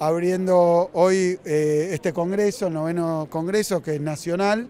abriendo hoy eh, este congreso, el noveno congreso, que es nacional,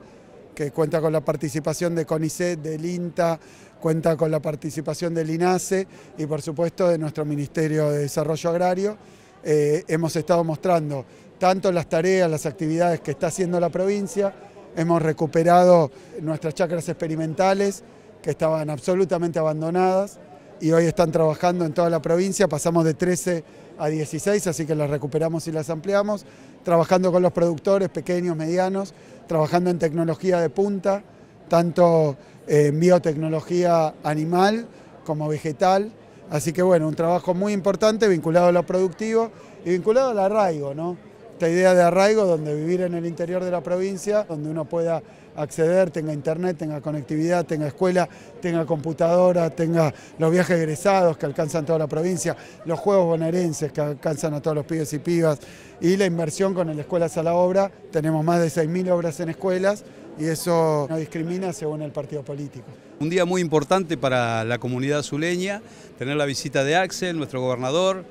que cuenta con la participación de CONICET, del INTA, cuenta con la participación del INASE y por supuesto de nuestro Ministerio de Desarrollo Agrario. Eh, hemos estado mostrando tanto las tareas, las actividades que está haciendo la provincia, hemos recuperado nuestras chacras experimentales que estaban absolutamente abandonadas, y hoy están trabajando en toda la provincia, pasamos de 13 a 16, así que las recuperamos y las ampliamos, trabajando con los productores pequeños, medianos, trabajando en tecnología de punta, tanto en biotecnología animal como vegetal, así que bueno, un trabajo muy importante vinculado a lo productivo y vinculado al arraigo, ¿no? esta idea de arraigo donde vivir en el interior de la provincia, donde uno pueda acceder, tenga internet, tenga conectividad, tenga escuela, tenga computadora, tenga los viajes egresados que alcanzan toda la provincia, los juegos bonaerenses que alcanzan a todos los pibes y pibas y la inversión con el Escuelas a la Obra. Tenemos más de 6.000 obras en escuelas y eso no discrimina según el partido político. Un día muy importante para la comunidad azuleña, tener la visita de Axel, nuestro gobernador,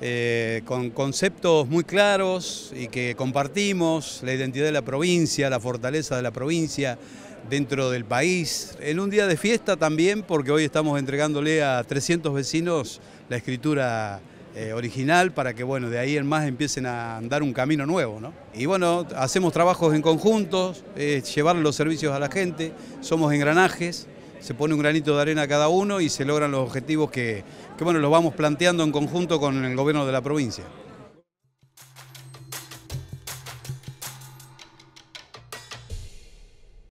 eh, con conceptos muy claros y que compartimos, la identidad de la provincia, la fortaleza de la provincia dentro del país, en un día de fiesta también, porque hoy estamos entregándole a 300 vecinos la escritura eh, original para que bueno, de ahí en más empiecen a andar un camino nuevo. Y bueno, hacemos trabajos en conjuntos, eh, llevar los servicios a la gente, somos engranajes, se pone un granito de arena cada uno y se logran los objetivos que, bueno, los vamos planteando en conjunto con el gobierno de la provincia.